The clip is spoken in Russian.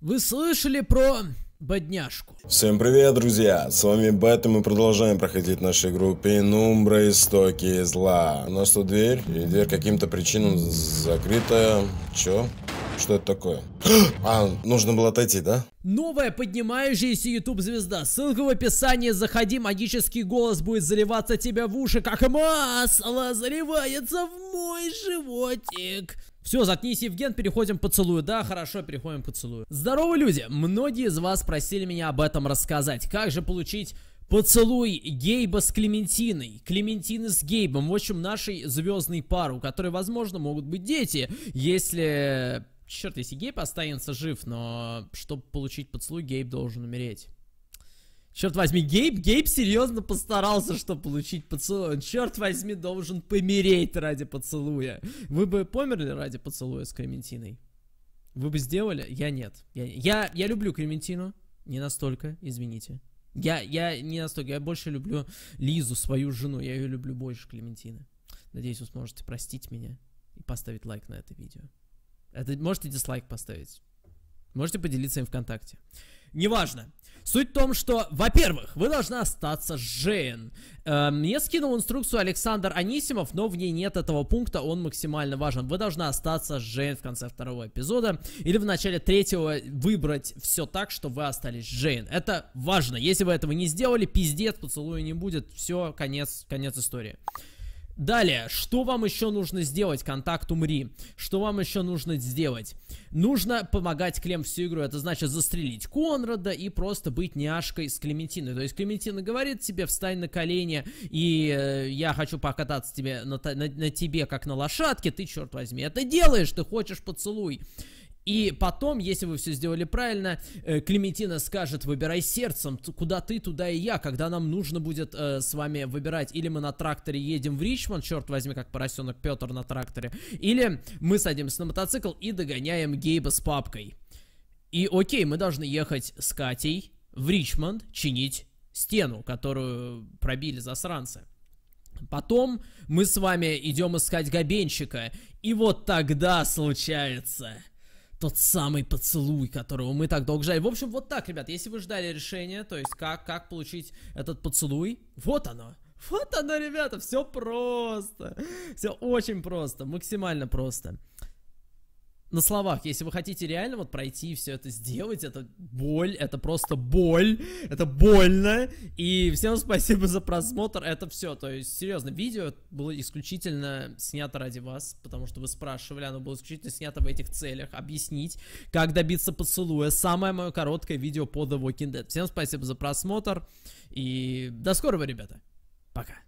Вы слышали про бодняшку? Всем привет, друзья! С вами Бет, и мы продолжаем проходить в нашей группе Нумбра Истоки Зла. У нас тут дверь, и дверь каким-то причинам закрытая. Чё? Что это такое? А, нужно было отойти, да? Новая поднимающаяся YouTube звезда. Ссылка в описании. Заходи, магический голос будет заливаться тебе в уши, как масло заливается в мой животик. Все, заткнись, Евген, переходим к поцелую. Да, хорошо, переходим к поцелую. Здорово, люди! Многие из вас просили меня об этом рассказать. Как же получить Поцелуй Гейба с Клементиной, Клементины с Гейбом, в общем, нашей звездной пару, у которой, возможно, могут быть дети, если... Черт, если Гейб останется жив, но чтобы получить поцелуй, Гейб должен умереть. Черт возьми, Гейб, Гейб серьезно постарался, чтобы получить поцелуй. Он, черт возьми, должен помереть ради поцелуя. Вы бы померли ради поцелуя с Клементиной? Вы бы сделали? Я нет. Я, я, я люблю Клементину. Не настолько, извините. Я, я не настолько. Я больше люблю Лизу, свою жену. Я ее люблю больше Клементины. Надеюсь, вы сможете простить меня и поставить лайк на это видео. Это можете дизлайк поставить. Можете поделиться им ВКонтакте. Неважно. Суть в том, что, во-первых, вы должны остаться Жен. Мне эм, скинул инструкцию Александр Анисимов, но в ней нет этого пункта, он максимально важен. Вы должны остаться Жен в конце второго эпизода или в начале третьего выбрать все так, что вы остались Жен. Это важно. Если вы этого не сделали, пиздец, поцелуя не будет. Все, конец, конец истории. Далее, что вам еще нужно сделать, контакт умри? Что вам еще нужно сделать? Нужно помогать Клем всю игру, это значит застрелить Конрада и просто быть няшкой с Клементиной. То есть Клементина говорит тебе, встань на колени, и э, я хочу покататься тебе на, на, на тебе, как на лошадке, ты, черт возьми, это делаешь, ты хочешь поцелуй. И потом, если вы все сделали правильно, э, Клементина скажет, выбирай сердцем, куда ты, туда и я, когда нам нужно будет э, с вами выбирать, или мы на тракторе едем в Ричмонд, черт возьми, как поросенок Петр на тракторе, или мы садимся на мотоцикл и догоняем Гейба с папкой. И окей, мы должны ехать с Катей в Ричмонд чинить стену, которую пробили засранцы. Потом мы с вами идем искать габенщика, и вот тогда случается тот самый поцелуй, которого мы так долго ждали. В общем, вот так, ребят, если вы ждали решения, то есть как, как получить этот поцелуй, вот оно. Вот оно, ребята, все просто. Все очень просто, максимально просто на словах, если вы хотите реально вот пройти все это сделать, это боль, это просто боль, это больно. И всем спасибо за просмотр, это все. То есть, серьезно, видео было исключительно снято ради вас, потому что вы спрашивали, оно было исключительно снято в этих целях. Объяснить, как добиться поцелуя. Самое мое короткое видео по The Walking Dead. Всем спасибо за просмотр и до скорого, ребята. Пока.